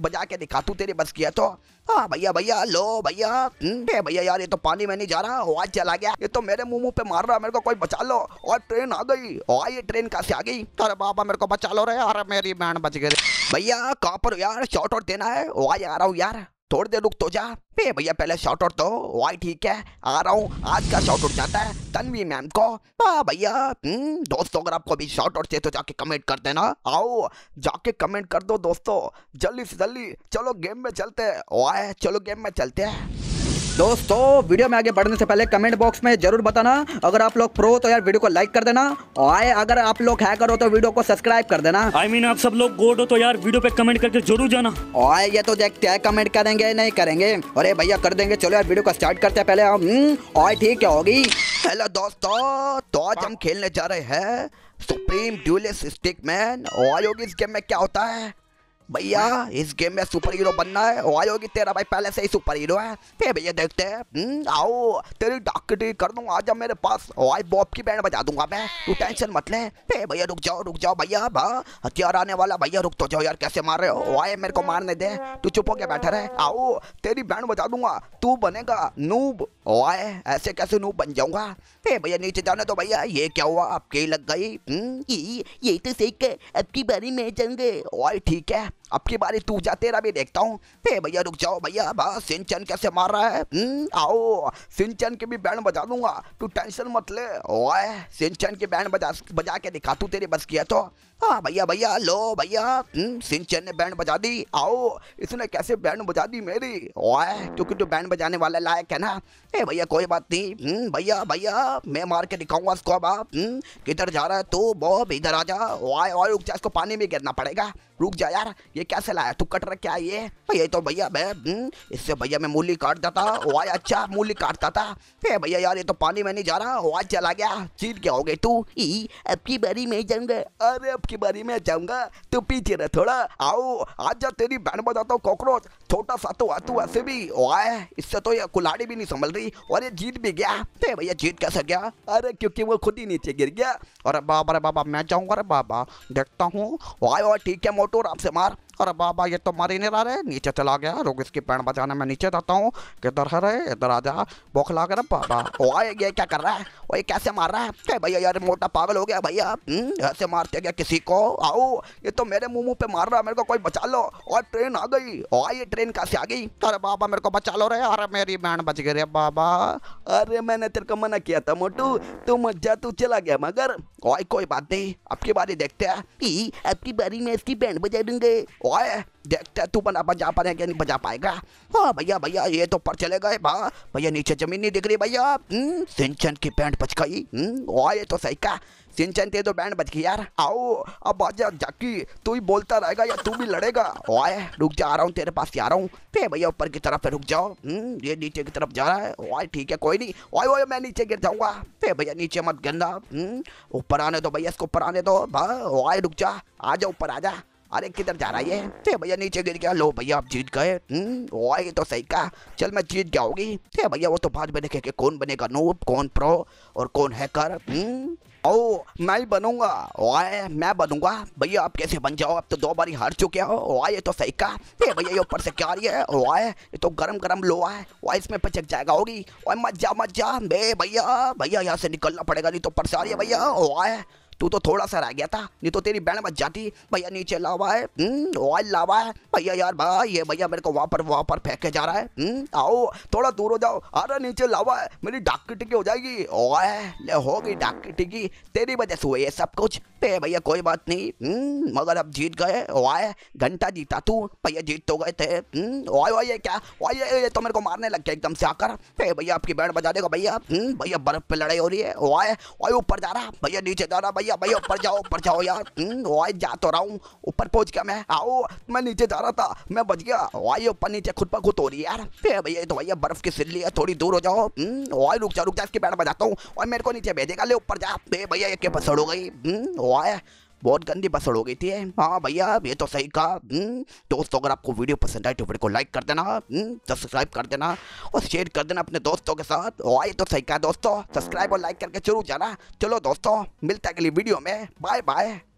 बजा के दिखा तू तेरे बस किया तो हाँ भैया भैया लो भैया हम्म, भैया यार ये तो पानी में नहीं जा रहा हवा चला गया ये तो मेरे मुंह मुंह पे मार रहा है मेरे को कोई बचा लो और ट्रेन आ गई और ये ट्रेन कैसे से आ गई अरे बाबा मेरे को बचा लो रहे अरे मेरी बहन बच गई भैया कहाँ पर यार शॉर्ट आउट देना है वहाँ आ रहा हूँ यार थोड़ी देर रुक तो जा पे भैया पहले शॉर्ट आउट तो वाई ठीक है आ रहा हूँ आज का शॉर्ट आउट जाता है तनवी मैम को हाँ भैया हम्म, दोस्तों अगर आपको अभी शॉर्ट आउट चाहिए तो जाके कमेंट कर देना आओ जाके कमेंट कर दो दोस्तों जल्दी से जल्दी चलो गेम में चलते हैं वाई चलो गेम में चलते हैं दोस्तों वीडियो में आगे बढ़ने से पहले कमेंट बॉक्स में जरूर बताना अगर आप लोग प्रो तो यार वीडियो को लाइक कर देना और अगर आप लोग हैकर हो तो वीडियो को सब्सक्राइब कर देना आई I मीन mean, आप सब लोग गोड हो तो यार वीडियो पे कमेंट करके जरूर जाना और ये तो देखते हैं कमेंट करेंगे नहीं करेंगे अरे भैया कर देंगे चलो यार वीडियो को स्टार्ट करते हैं पहले हम हम्म, और ठीक है होगी हेलो दोस्तों तो आज हम खेलने जा रहे हैं सुप्रीम ड्यूलिस स्टिक मैन और इस गेम में क्या होता है भैया इस गेम में सुपर हीरो बनना है हो आयोगी तेरा भाई पहले से ही सुपर हीरो है फिर भैया देखते हैं हम्म, आओ तेरी डाकटी कर दूंगा आजा मेरे पास हो आई बॉब की बैंड बजा दूंगा मैं तू टेंशन मत ले फिर भैया रुक जाओ रुक जाओ भैया हाँ, हथियार आने वाला भैया रुक तो जाओ यार कैसे मार रहे हो आए मेरे को मारने दे तू चुप हो गया बैठा रहे आओ तेरी बैंड बजा दूंगा तू बनेगा नूब ओए ऐसे कैसे नूब बन जाऊंगा फिर भैया नीचे जाने तो भैया ये क्या हुआ आपके लग गई हम्म, ये तो सीख अब की बारी में जाऊंगे वाई ठीक है अब की बारी तू जा तेरा भी देखता हूँ भैया रुक जाओ भैया बस सिंचन कैसे मार रहा है हम्म, आओ सिंचन के भी बैंड बजा दूंगा तू टेंशन मत ले ओए सिंचन के बैंड बजा बजा के दिखा तू तेरी बस किया तो हाँ भैया भैया लो भैया हम्म, सिंचन ने बैंड बजा दी आओ इसने कैसे बैंड बजा दी मेरी ओए क्योंकि तो बैंड बजाने वाले लायक है ना ए भैया कोई बात नहीं हम्म, भैया भैया मैं मार के दिखाऊंगा इसको अब आप हम्म, किधर जा रहा है तू बॉब इधर आ जा ओए ओए रुक जा इसको पानी में गिरना पड़ेगा रुक जा यार ये कैसे लाया तू कटर क्या ये ये तो भैया मैं इससे भैया मैं मूली काट जाता वाह अच्छा मूली काटता था ए भैया यार ये तो पानी में नहीं जा रहा वाह चला गया चीट क्या हो गई तू अब की बारी में जाऊंगा अरे की बारी में जाऊंगा तू पीछे रह थोड़ा आओ आज जा तेरी बहन बजाता हूँ कॉकरोच छोटा सा तो आतू ऐसे भी वाह इससे तो ये कुल्हाड़ी भी नहीं संभल रही और ये जीत भी गया ते भैया जीत कैसे गया अरे क्योंकि वो खुद ही नीचे गिर गया अरे बाबा अरे बाबा मैं जाऊँगा अरे बाबा देखता हूँ वाय वाह ठीक है मोटो आपसे मार पर बाबा ये तो मर ही नहीं रहा रहे नीचे चला गया रुक इसकी पैर बचाने में नीचे जाता हूँ किधर है रहे इधर आ जा बौखला कर बाबा ओए ये क्या कर रहा है ये कैसे मार रहा है क्या भैया यार मोटा पागल हो गया भैया हम्म, ऐसे मारते गया किसी को आओ ये तो मेरे मुँह मुँह पे मार रहा है मेरे को कोई बचा लो और ट्रेन आ गई ओ ये ट्रेन कैसे आ गई अरे बाबा मेरे को बचा लो रहे अरे मेरी बैंड बच गई रे बाबा अरे मैंने तेरे को मना किया था मोटू तू मत जा तू चला गया मगर और कोई बात नहीं आपकी बारी देखते हैं आपकी बारी में इसकी बैंड बजा दूंगे ओ है देखते तू बना बजा पा रहे नहीं बजा पाएगा हाँ भैया भैया ये तो पर चले गए हाँ, भैया नीचे जमीन नहीं दिख रही भैया हम्म, सिंचन की पैंट बच गई और हम्म, ये तो सही का सिंचन ते तो बैंड बच गई यार आओ अब आजा जाकी तू ही बोलता रहेगा या तू भी लड़ेगा ओए रुक जा आ रहा हूँ तेरे पास आ रहा हूँ फिर भैया ऊपर की तरफ रुक जाओ हम्म, ये नीचे की तरफ जा रहा है ओए ठीक है कोई नहीं ओए ओए मैं नीचे गिर जाऊंगा फिर भैया नीचे मत गिरना ऊपर आने दो भैया इसको ऊपर आने दो ओए हाँ, रुक जा आ जाओ ऊपर आ जा अरे किधर जा रहा है ये भैया नीचे गिर गया लो भैया आप जीत गए हम्म, ये तो सही कहा चल मैं जीत गया हे भैया वो तो बाद में देखे कौन बनेगा नूब कौन प्रो और कौन हैकर हम्म, ओ मैं ही बनूंगा ओए मैं बनूंगा भैया आप कैसे बन जाओ आप तो दो बारी हार चुके हो ओए ये तो सही का ये भैया ये ऊपर से क्या रही है ओए ये तो गरम गरम लोहा है ओए इसमें पचक जाएगा होगी ओए मत जा मत जा बे भैया भैया यहाँ से निकलना पड़ेगा नहीं तो परसा रही है भैया ओए तू तो थोड़ा सा रह गया था नहीं तो तेरी बहन बच जाती भैया नीचे लावा है ऑयल हम्म, लावा है भैया यार भाई ये भैया मेरे को वहाँ पर वहाँ पर फेंके जा रहा है हम्म, आओ थोड़ा दूर हो जाओ अरे नीचे लावा है मेरी डाक टिकी हो जाएगी ओए हो होगी डाक टिकी तेरी वजह से हुई है सब कुछ पे भैया कोई बात नहीं हम्म, मगर अब जीत गए ओए घंटा जीता तू भैया जीत तो गए थे ओए ओए क्या ओए ये, ये तो मेरे को मारने लग गया एकदम से आकर पे भैया आपकी बैंड बजा देगा भैया भैया बर्फ पे लड़ाई हो रही है ओए ओए ऊपर जा रहा भैया नीचे जा रहा भैया भैया भैया ऊपर जाओ ऊपर जाओ यार वाई हम्म, जा तो रहा हूँ ऊपर पहुंच गया मैं आओ मैं नीचे जा रहा था मैं बच गया वाई ऊपर नीचे खुद पर खुद हो रही है यार भैया तो भैया बर्फ की सिल्ली है थोड़ी दूर हो जाओ वाई हम्म, रुक जाओ रुक जाओ इसके बैठ बजाता हूँ और मेरे को नीचे भेजेगा ले ऊपर जा भैया ये के बसड़ हो गई वाई हम्म, बहुत गंदी बसड़ हो गई थी हाँ भैया ये तो सही कहा हम्म, दोस्तों अगर आपको वीडियो पसंद आए तो वीडियो को लाइक कर देना सब्सक्राइब हम्म, कर देना और शेयर कर देना अपने दोस्तों के साथ और ये तो सही कहा दोस्तों सब्सक्राइब और लाइक करके जरूर जाना चलो दोस्तों मिलता है अगली वीडियो में बाय बाय